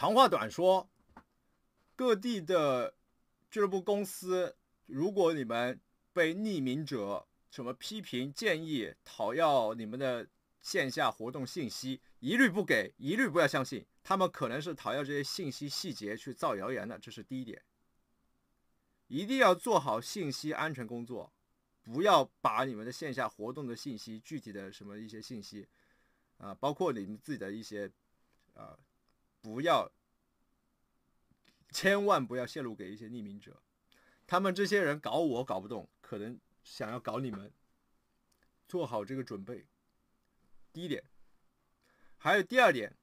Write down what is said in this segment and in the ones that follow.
长话短说，各地的俱乐部公司，如果你们被匿名者什么批评、建议、讨要你们的线下活动信息，一律不给，一律不要相信。他们可能是讨要这些信息细节去造谣言的，这是第一点。一定要做好信息安全工作，不要把你们的线下活动的信息、具体的什么一些信息，啊，包括你们自己的一些，啊。不要，千万不要泄露给一些匿名者，他们这些人搞我搞不动，可能想要搞你们，做好这个准备。第一点，还有第二点，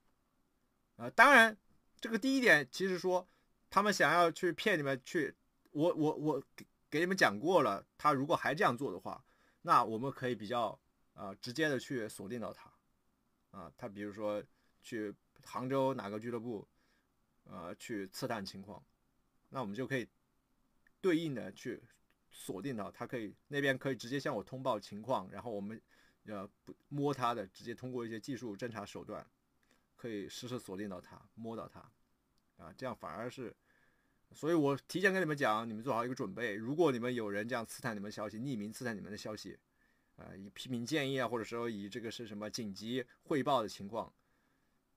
啊，当然这个第一点其实说他们想要去骗你们去，我我我给给你们讲过了，他如果还这样做的话，那我们可以比较啊直接的去锁定到他，啊，他比如说去。杭州哪个俱乐部？呃，去刺探情况，那我们就可以对应的去锁定到他，可以那边可以直接向我通报情况，然后我们呃不摸他的，直接通过一些技术侦查手段，可以实时锁定到他，摸到他啊，这样反而是，所以我提前跟你们讲，你们做好一个准备，如果你们有人这样刺探你们消息，匿名刺探你们的消息，呃，以批评建议啊，或者说以这个是什么紧急汇报的情况，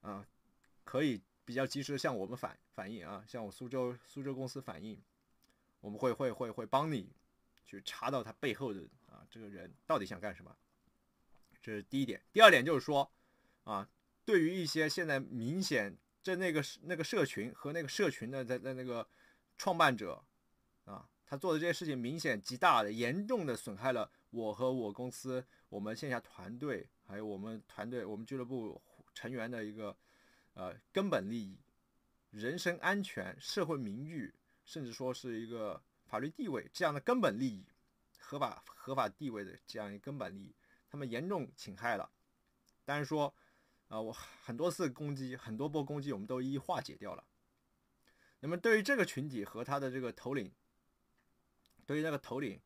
啊。可以比较及时的向我们反反映啊，向我苏州苏州公司反映，我们会会会会帮你去查到他背后的啊这个人到底想干什么，这是第一点。第二点就是说啊，对于一些现在明显在那个那个社群和那个社群的在在那个创办者啊，他做的这些事情明显极大的严重的损害了我和我公司、我们线下团队还有我们团队、我们俱乐部成员的一个。呃，根本利益、人身安全、社会名誉，甚至说是一个法律地位这样的根本利益、合法合法地位的这样一个根本利益，他们严重侵害了。但是说，啊，我很多次攻击，很多波攻击，我们都一一化解掉了。那么，对于这个群体和他的这个头领，对于那个头领，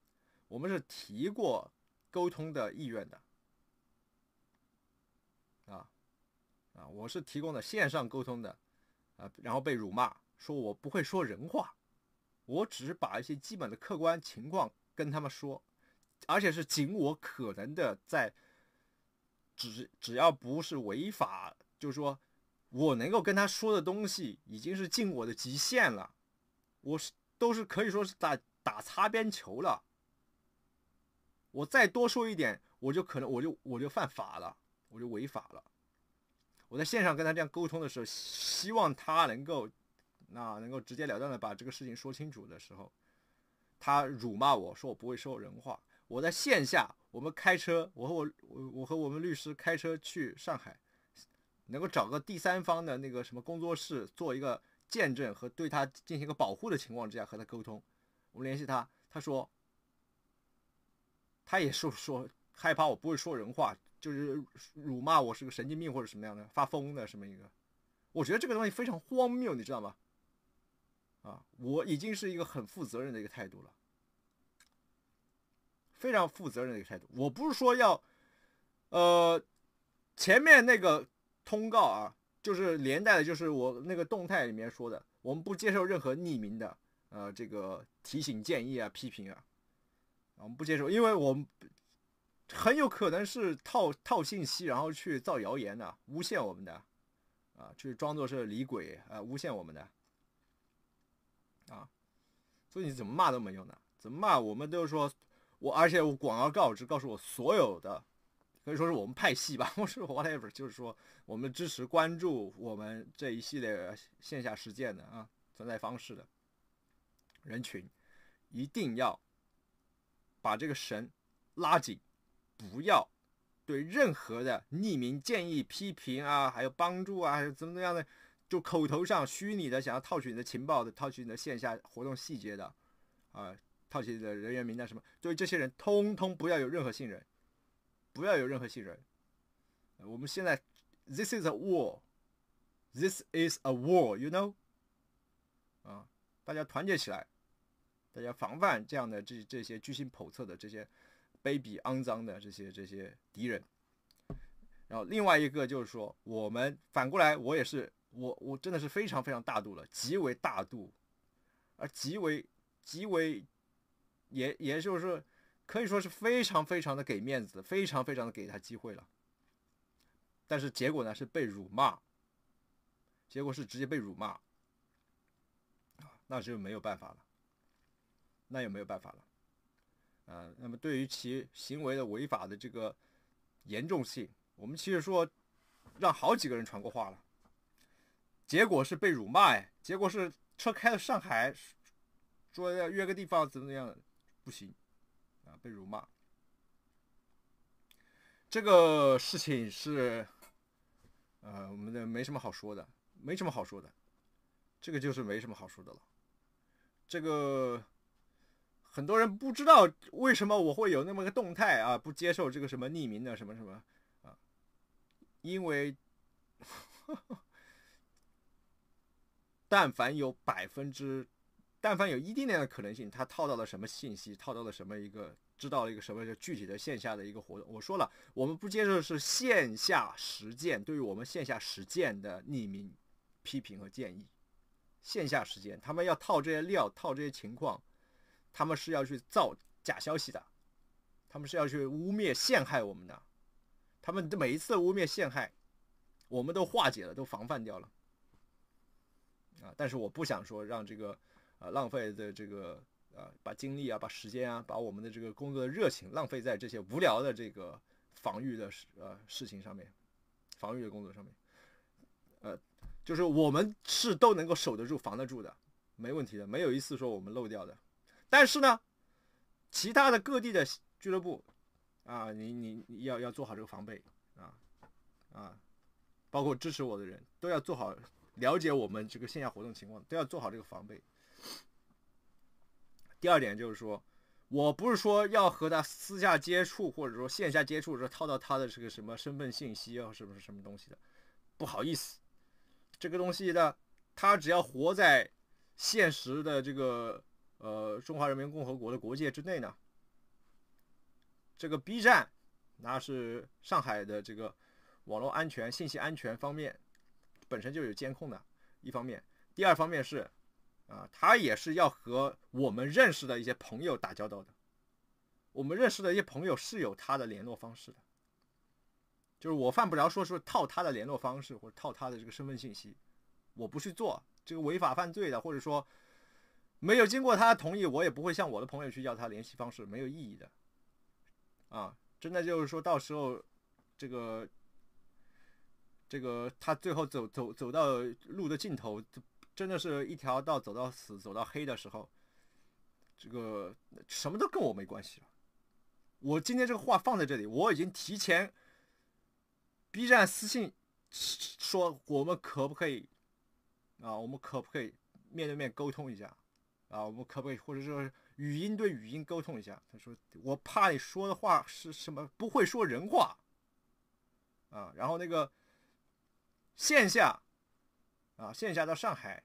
我们是提过沟通的意愿的。我是提供的线上沟通的，啊，然后被辱骂，说我不会说人话，我只是把一些基本的客观情况跟他们说，而且是尽我可能的，在只只要不是违法，就是说，我能够跟他说的东西已经是尽我的极限了，我是都是可以说是打打擦边球了，我再多说一点，我就可能我就我就犯法了，我就违法了。我在线上跟他这样沟通的时候，希望他能够，那能够直截了当的把这个事情说清楚的时候，他辱骂我说我不会说人话。我在线下，我们开车，我和我我我和我们律师开车去上海，能够找个第三方的那个什么工作室做一个见证和对他进行一个保护的情况之下和他沟通，我们联系他，他说，他也是说害怕我不会说人话。就是辱骂我是个神经病或者什么样的发疯的什么一个，我觉得这个东西非常荒谬，你知道吗？啊，我已经是一个很负责任的一个态度了，非常负责任的一个态度。我不是说要，呃，前面那个通告啊，就是连带的，就是我那个动态里面说的，我们不接受任何匿名的，呃，这个提醒建议啊、批评啊，啊，我们不接受，因为我们。很有可能是套套信息，然后去造谣言的，诬陷我们的啊，去装作是李鬼啊，诬陷我们的啊，所以你怎么骂都没用的，怎么骂我们都是说我，而且我广而告之，告诉我所有的，可以说是我们派系吧，我 说 whatever，就是说我们支持、关注我们这一系列线下实践的啊，存在方式的，人群一定要把这个绳拉紧。不要对任何的匿名建议、批评啊，还有帮助啊，还怎么怎么样的，就口头上虚拟的，想要套取你的情报的，套取你的线下活动细节的，啊，套取你的人员名单什么，对这些人，通通不要有任何信任，不要有任何信任。我们现在，This is a war，This is a war，You know？啊，大家团结起来，大家防范这样的这这些居心叵测的这些。卑鄙肮脏的这些这些敌人，然后另外一个就是说，我们反过来，我也是我我真的是非常非常大度了，极为大度，而极为极为也也就是说，可以说是非常非常的给面子，非常非常的给他机会了。但是结果呢是被辱骂，结果是直接被辱骂，那就没有办法了，那也没有办法了。呃，那么对于其行为的违法的这个严重性，我们其实说让好几个人传过话了，结果是被辱骂哎，结果是车开到上海说要约个地方怎么怎么样，不行啊，被辱骂。这个事情是呃，我们的没什么好说的，没什么好说的，这个就是没什么好说的了，这个。很多人不知道为什么我会有那么个动态啊，不接受这个什么匿名的什么什么啊，因为但凡有百分之，但凡有一定点的可能性，他套到了什么信息，套到了什么一个，知道了一个什么叫具体的线下的一个活动。我说了，我们不接受是线下实践，对于我们线下实践的匿名批评和建议，线下实践他们要套这些料，套这些情况。他们是要去造假消息的，他们是要去污蔑陷害我们的。他们的每一次污蔑陷害，我们都化解了，都防范掉了。啊！但是我不想说让这个啊浪费的这个啊把精力啊、把时间啊、把我们的这个工作的热情浪费在这些无聊的这个防御的事，呃事情上面，防御的工作上面。呃，就是我们是都能够守得住、防得住的，没问题的，没有一次说我们漏掉的。但是呢，其他的各地的俱乐部啊，你你要要做好这个防备啊啊，包括支持我的人都要做好了解我们这个线下活动情况，都要做好这个防备。第二点就是说，我不是说要和他私下接触，或者说线下接触，说套到他的这个什么身份信息啊，什么什么东西的，不好意思，这个东西呢，他只要活在现实的这个。呃，中华人民共和国的国界之内呢，这个 B 站，那是上海的这个网络安全、信息安全方面本身就有监控的一方面。第二方面是，啊，他也是要和我们认识的一些朋友打交道的。我们认识的一些朋友是有他的联络方式的。就是我犯不着说是套他的联络方式，或者套他的这个身份信息，我不去做这个违法犯罪的，或者说。没有经过他同意，我也不会向我的朋友去要他联系方式，没有意义的，啊，真的就是说到时候，这个，这个他最后走走走到路的尽头，真的是一条道走到死，走到黑的时候，这个什么都跟我没关系了。我今天这个话放在这里，我已经提前 B 站私信说我们可不可以啊，我们可不可以面对面沟通一下？啊，我们可不可以或者说语音对语音沟通一下？他说我怕你说的话是什么不会说人话啊。然后那个线下啊，线下到上海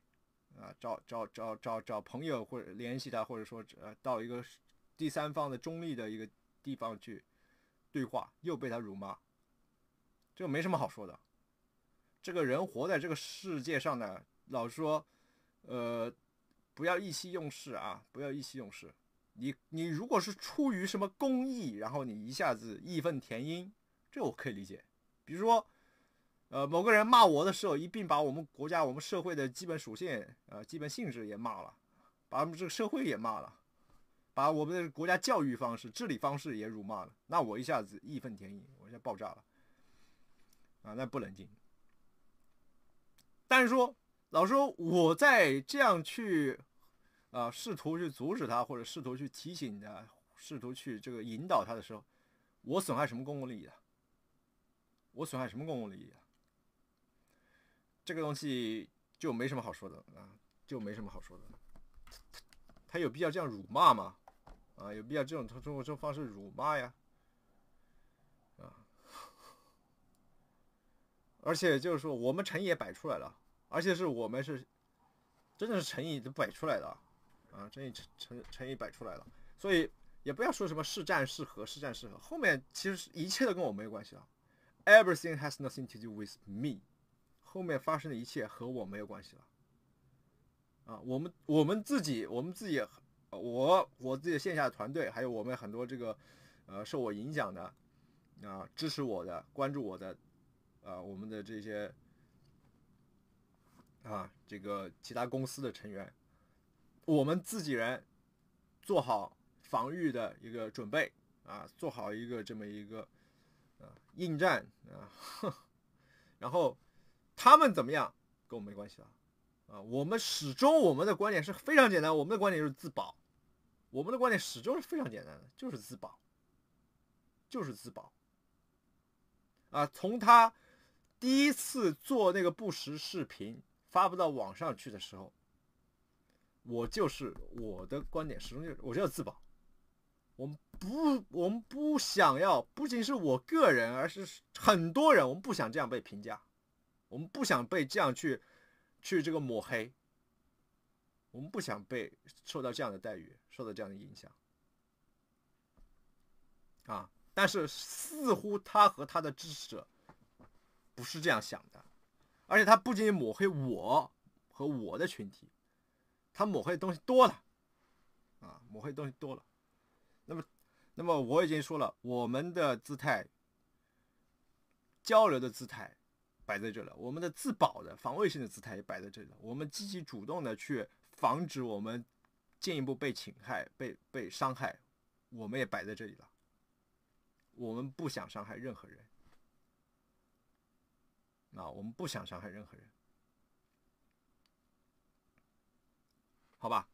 啊，找找找找找朋友或者联系他，或者说呃到一个第三方的中立的一个地方去对话，又被他辱骂，这没什么好说的。这个人活在这个世界上呢，老说，呃。不要意气用事啊！不要意气用事。你你如果是出于什么公义，然后你一下子义愤填膺，这我可以理解。比如说，呃，某个人骂我的时候，一并把我们国家、我们社会的基本属性、呃，基本性质也骂了，把我们这个社会也骂了，把我们的国家教育方式、治理方式也辱骂了，那我一下子义愤填膺，我现在爆炸了，啊，那不冷静。但是说，老师，说我在这样去。啊，试图去阻止他，或者试图去提醒他，试图去这个引导他的时候，我损害什么公共利益啊？我损害什么公共利益啊？这个东西就没什么好说的啊，就没什么好说的。他有必要这样辱骂吗？啊，有必要这种通过这种方式辱骂呀？啊，而且就是说，我们诚意也摆出来了，而且是我们是，真的是诚意都摆出来了。啊，乘议乘乘争议摆出来了，所以也不要说什么是战是和是战是和，后面其实一切都跟我没有关系了。Everything has nothing to do with me，后面发生的一切和我没有关系了。啊，我们我们自己我们自己，我我自己的线下的团队，还有我们很多这个呃受我影响的啊支持我的关注我的啊我们的这些啊这个其他公司的成员。我们自己人做好防御的一个准备啊，做好一个这么一个啊应战啊，然后他们怎么样，跟我没关系了啊！我们始终我们的观点是非常简单，我们的观点就是自保，我们的观点始终是非常简单的，就是自保，就是自保啊！从他第一次做那个不实视频发布到网上去的时候。我就是我的观点，始终就我就要自保。我们不，我们不想要，不仅是我个人，而是很多人，我们不想这样被评价，我们不想被这样去去这个抹黑，我们不想被受到这样的待遇，受到这样的影响。啊！但是似乎他和他的支持者不是这样想的，而且他不仅抹黑我和我的群体。他抹黑的东西多了，啊，抹黑东西多了。那么，那么我已经说了，我们的姿态、交流的姿态摆在这里了，我们的自保的防卫性的姿态也摆在这里了。我们积极主动的去防止我们进一步被侵害、被被伤害，我们也摆在这里了。我们不想伤害任何人，啊，我们不想伤害任何人。好吧，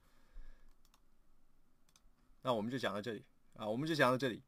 那我们就讲到这里啊，我们就讲到这里。